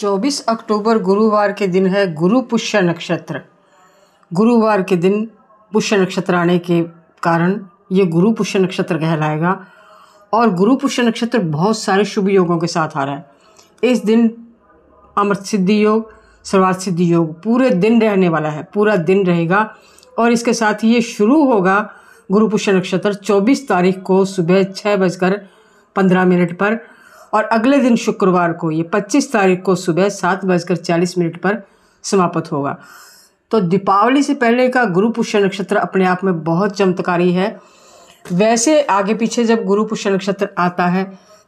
24 अक्टूबर गुरुवार के दिन है गुरु पुष्य नक्षत्र गुरुवार के दिन पुष्य नक्षत्र आने के कारण ये गुरु पुष्य नक्षत्र कहलाएगा और गुरु पुष्य नक्षत्र बहुत सारे शुभ योगों के साथ आ रहा है इस दिन अमृत सिद्धि योग सर्वार्थ सिद्धि योग पूरे दिन रहने वाला है पूरा दिन रहेगा और इसके साथ ही ये शुरू होगा गुरु पुष्य नक्षत्र 24 तारीख को सुबह छः बजकर पंद्रह मिनट पर और अगले दिन शुक्रवार को ये 25 तारीख को सुबह सात बजकर चालीस मिनट पर समाप्त होगा तो दीपावली से पहले का गुरु पुष्य नक्षत्र अपने आप में बहुत चमत्कारी है वैसे आगे पीछे जब गुरु पुष्य नक्षत्र आता है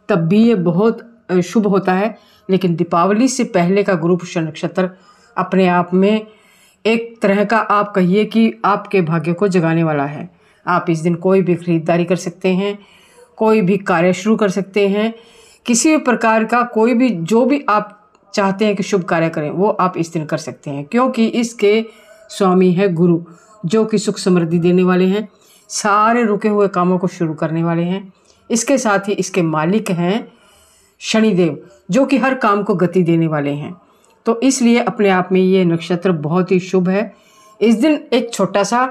तब भी ये बहुत शुभ होता है लेकिन दीपावली से पहले का गुरु पुष्य नक्षत्र अपने आप में एक तरह का आप कहिए कि आपके भाग्य को जगाने वाला है आप इस दिन कोई भी खरीदारी कर सकते हैं कोई भी कार्य शुरू कर सकते हैं किसी भी प्रकार का कोई भी जो भी आप चाहते हैं कि शुभ कार्य करें वो आप इस दिन कर सकते हैं क्योंकि इसके स्वामी हैं गुरु जो कि सुख समृद्धि देने वाले हैं सारे रुके हुए कामों को शुरू करने वाले हैं इसके साथ ही इसके मालिक हैं शनिदेव जो कि हर काम को गति देने वाले हैं तो इसलिए अपने आप में ये नक्षत्र बहुत ही शुभ है इस दिन एक छोटा सा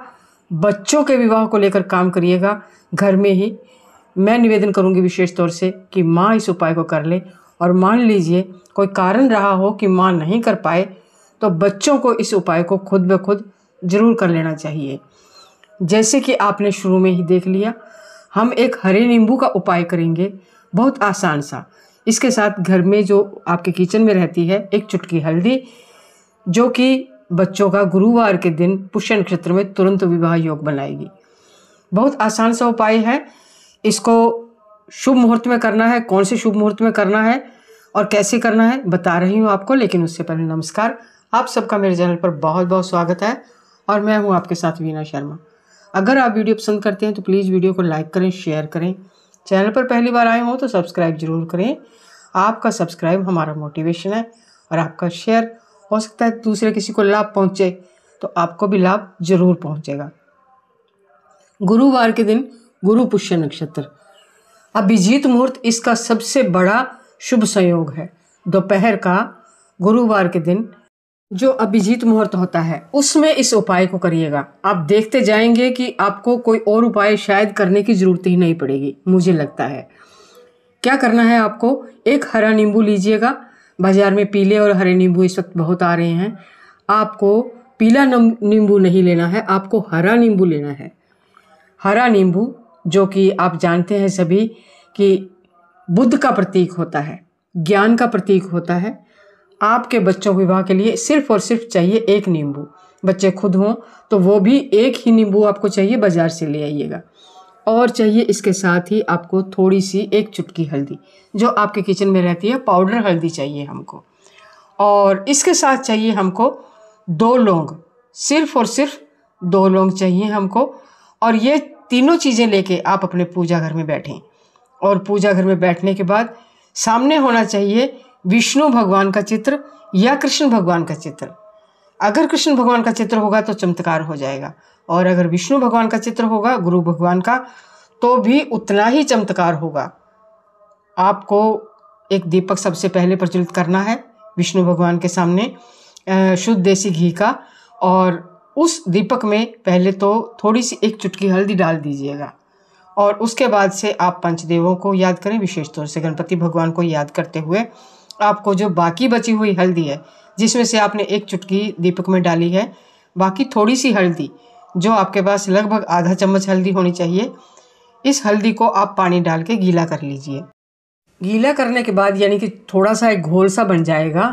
बच्चों के विवाह को लेकर काम करिएगा घर में ही मैं निवेदन करूंगी विशेष तौर से कि माँ इस उपाय को कर ले और मान लीजिए कोई कारण रहा हो कि माँ नहीं कर पाए तो बच्चों को इस उपाय को खुद ब खुद ज़रूर कर लेना चाहिए जैसे कि आपने शुरू में ही देख लिया हम एक हरे नींबू का उपाय करेंगे बहुत आसान सा इसके साथ घर में जो आपके किचन में रहती है एक चुटकी हल्दी जो कि बच्चों का गुरुवार के दिन पुष्य नक्षत्र में तुरंत विवाह योग बनाएगी बहुत आसान सा उपाय है इसको शुभ मुहूर्त में करना है कौन से शुभ मुहूर्त में करना है और कैसे करना है बता रही हूँ आपको लेकिन उससे पहले नमस्कार आप सबका मेरे चैनल पर बहुत बहुत स्वागत है और मैं हूँ आपके साथ वीना शर्मा अगर आप वीडियो पसंद करते हैं तो प्लीज़ वीडियो को लाइक करें शेयर करें चैनल पर पहली बार आए हों तो सब्सक्राइब जरूर करें आपका सब्सक्राइब हमारा मोटिवेशन है और आपका शेयर हो सकता है दूसरे किसी को लाभ पहुँचे तो आपको भी लाभ जरूर पहुँचेगा गुरुवार के दिन गुरु पुष्य नक्षत्र अभिजीत मुहूर्त इसका सबसे बड़ा शुभ संयोग है दोपहर का गुरुवार के दिन जो अभिजीत मुहूर्त होता है उसमें इस उपाय को करिएगा आप देखते जाएंगे कि आपको कोई और उपाय शायद करने की ज़रूरत ही नहीं पड़ेगी मुझे लगता है क्या करना है आपको एक हरा नींबू लीजिएगा बाज़ार में पीले और हरे नींबू इस वक्त बहुत आ रहे हैं आपको पीला नींबू नहीं लेना है आपको हरा नींबू लेना है हरा नींबू जो कि आप जानते हैं सभी कि बुद्ध का प्रतीक होता है ज्ञान का प्रतीक होता है आपके बच्चों के विवाह के लिए सिर्फ और सिर्फ चाहिए एक नींबू बच्चे खुद हों तो वो भी एक ही नींबू आपको चाहिए बाज़ार से ले आइएगा और चाहिए इसके साथ ही आपको थोड़ी सी एक चुटकी हल्दी जो आपके किचन में रहती है पाउडर हल्दी चाहिए हमको और इसके साथ चाहिए हमको दो लौंग सिर्फ और सिर्फ दो लौंग चाहिए हमको और ये तीनों चीज़ें लेके आप अपने पूजा घर में बैठें और पूजा घर में बैठने के बाद सामने होना चाहिए विष्णु भगवान का चित्र या कृष्ण भगवान का चित्र अगर कृष्ण भगवान का चित्र होगा तो चमत्कार हो जाएगा और अगर विष्णु भगवान का चित्र होगा गुरु भगवान का तो भी उतना ही चमत्कार होगा आपको एक दीपक सबसे पहले प्रज्वलित करना है विष्णु भगवान के सामने शुद्ध देसी घी का और उस दीपक में पहले तो थोड़ी सी एक चुटकी हल्दी डाल दीजिएगा और उसके बाद से आप पंचदेवों को याद करें विशेष तौर से गणपति भगवान को याद करते हुए आपको जो बाकी बची हुई हल्दी है जिसमें से आपने एक चुटकी दीपक में डाली है बाकी थोड़ी सी हल्दी जो आपके पास लगभग आधा चम्मच हल्दी होनी चाहिए इस हल्दी को आप पानी डाल के गीला कर लीजिए गीला करने के बाद यानी कि थोड़ा सा एक घोल सा बन जाएगा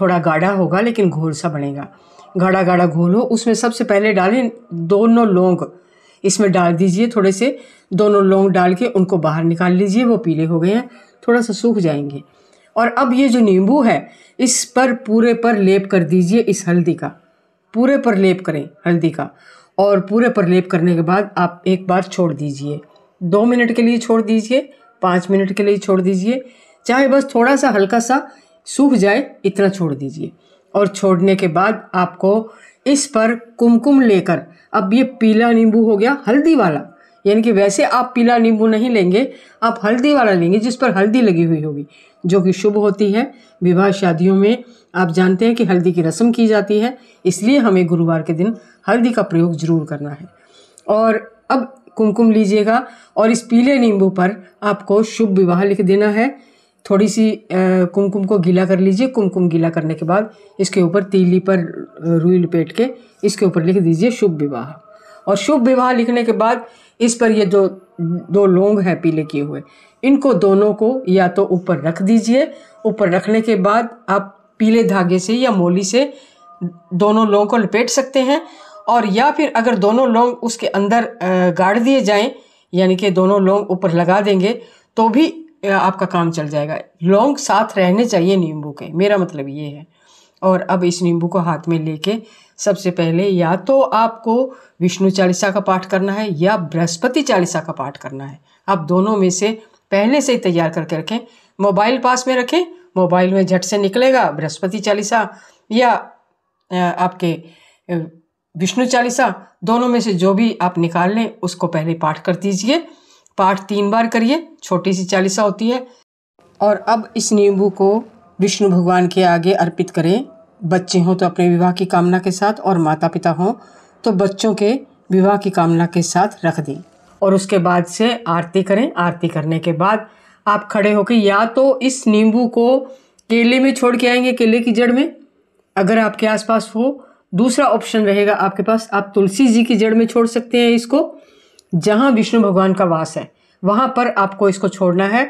थोड़ा गाढ़ा होगा लेकिन घोल सा बनेगा गाढ़ा गाढ़ा घोलो उसमें सबसे पहले डालें दोनों लौंग इसमें डाल दीजिए थोड़े से दोनों लौंग डाल के उनको बाहर निकाल लीजिए वो पीले हो गए हैं थोड़ा सा सूख जाएंगे और अब ये जो नींबू है इस पर पूरे पर लेप कर दीजिए इस हल्दी का पूरे पर लेप करें हल्दी का और पूरे पर लेप करने के बाद आप एक बार छोड़ दीजिए दो मिनट के लिए छोड़ दीजिए पाँच मिनट के लिए छोड़ दीजिए चाहे बस थोड़ा सा हल्का सा सूख जाए इतना छोड़ दीजिए और छोड़ने के बाद आपको इस पर कुमकुम लेकर अब ये पीला नींबू हो गया हल्दी वाला यानी कि वैसे आप पीला नींबू नहीं लेंगे आप हल्दी वाला लेंगे जिस पर हल्दी लगी हुई होगी जो कि शुभ होती है विवाह शादियों में आप जानते हैं कि हल्दी की रस्म की जाती है इसलिए हमें गुरुवार के दिन हल्दी का प्रयोग ज़रूर करना है और अब कुमकुम लीजिएगा और इस पीले नींबू पर आपको शुभ विवाह लिख देना है थोड़ी सी कुमकुम को गीला कर लीजिए कुमकुम गीला करने के बाद इसके ऊपर तीली पर रुई लपेट के इसके ऊपर लिख दीजिए शुभ विवाह और शुभ विवाह लिखने के बाद इस पर ये जो दो लोंग हैं पीले किए हुए इनको दोनों को या तो ऊपर रख दीजिए ऊपर रखने के बाद आप पीले धागे से या मोली से दोनों लोंग को लपेट सकते हैं और या फिर अगर दोनों लोंग उसके अंदर गाड़ दिए जाएं यानी कि दोनों लोंग ऊपर लगा देंगे तो भी आपका काम चल जाएगा लौंग साथ रहने चाहिए नींबू के मेरा मतलब ये है और अब इस नींबू को हाथ में लेके सबसे पहले या तो आपको विष्णु चालीसा का पाठ करना है या बृहस्पति चालीसा का पाठ करना है आप दोनों में से पहले से ही तैयार करके रखें मोबाइल पास में रखें मोबाइल में झट से निकलेगा बृहस्पति चालीसा या आपके विष्णु चालीसा दोनों में से जो भी आप निकाल लें उसको पहले पाठ कर दीजिए पाठ तीन बार करिए छोटी सी चालीसा होती है और अब इस नींबू को विष्णु भगवान के आगे अर्पित करें बच्चे हों तो अपने विवाह की कामना के साथ और माता पिता हों तो बच्चों के विवाह की कामना के साथ रख दें और उसके बाद से आरती करें आरती करने के बाद आप खड़े होकर या तो इस नींबू को केले में छोड़ के आएंगे केले की जड़ में अगर आपके आसपास हो दूसरा ऑप्शन रहेगा आपके पास आप तुलसी जी की जड़ में छोड़ सकते हैं इसको जहाँ विष्णु भगवान का वास है वहाँ पर आपको इसको छोड़ना है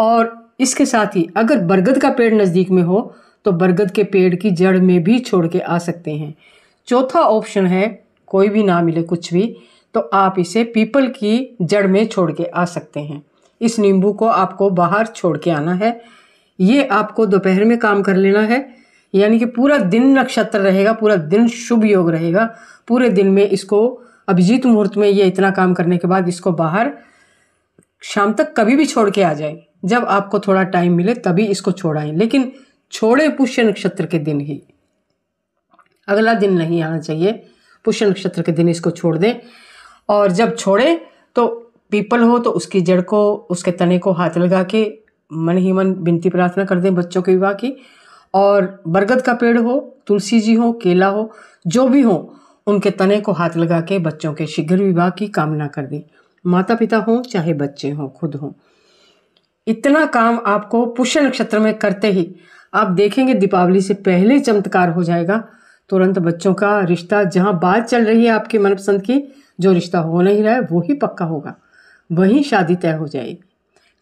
और इसके साथ ही अगर बरगद का पेड़ नज़दीक में हो तो बरगद के पेड़ की जड़ में भी छोड़ के आ सकते हैं चौथा ऑप्शन है कोई भी ना मिले कुछ भी तो आप इसे पीपल की जड़ में छोड़ के आ सकते हैं इस नींबू को आपको बाहर छोड़ के आना है ये आपको दोपहर में काम कर लेना है यानी कि पूरा दिन नक्षत्र रहेगा पूरा दिन शुभ योग रहेगा पूरे दिन में इसको अभिजीत मुहूर्त में ये इतना काम करने के बाद इसको बाहर शाम तक कभी भी छोड़ के आ जाए जब आपको थोड़ा टाइम मिले तभी इसको छोड़ाएं लेकिन छोड़े पुष्य नक्षत्र के दिन ही अगला दिन नहीं आना चाहिए पुष्य नक्षत्र के दिन इसको छोड़ दें और जब छोड़ें तो पीपल हो तो उसकी जड़ को उसके तने को हाथ लगा के मन ही मन विनती प्रार्थना कर दें बच्चों के विवाह की और बरगद का पेड़ हो तुलसी जी हो केला हो जो भी हो उनके तने को हाथ लगा के बच्चों के शीघ्र विवाह की कामना कर दी माता पिता हों चाहे बच्चे हों खुद हों इतना काम आपको पुष्य नक्षत्र में करते ही आप देखेंगे दीपावली से पहले चमत्कार हो जाएगा तुरंत बच्चों का रिश्ता जहाँ बात चल रही है आपकी मनपसंद की जो रिश्ता हो नहीं रहा है वो ही पक्का होगा वहीं शादी तय हो जाएगी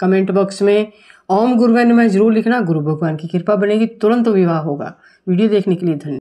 कमेंट बॉक्स में ओम गुरुवन में जरूर लिखना गुरु भगवान की कृपा बनेगी तुरंत विवाह होगा वीडियो देखने के लिए धन्यवाद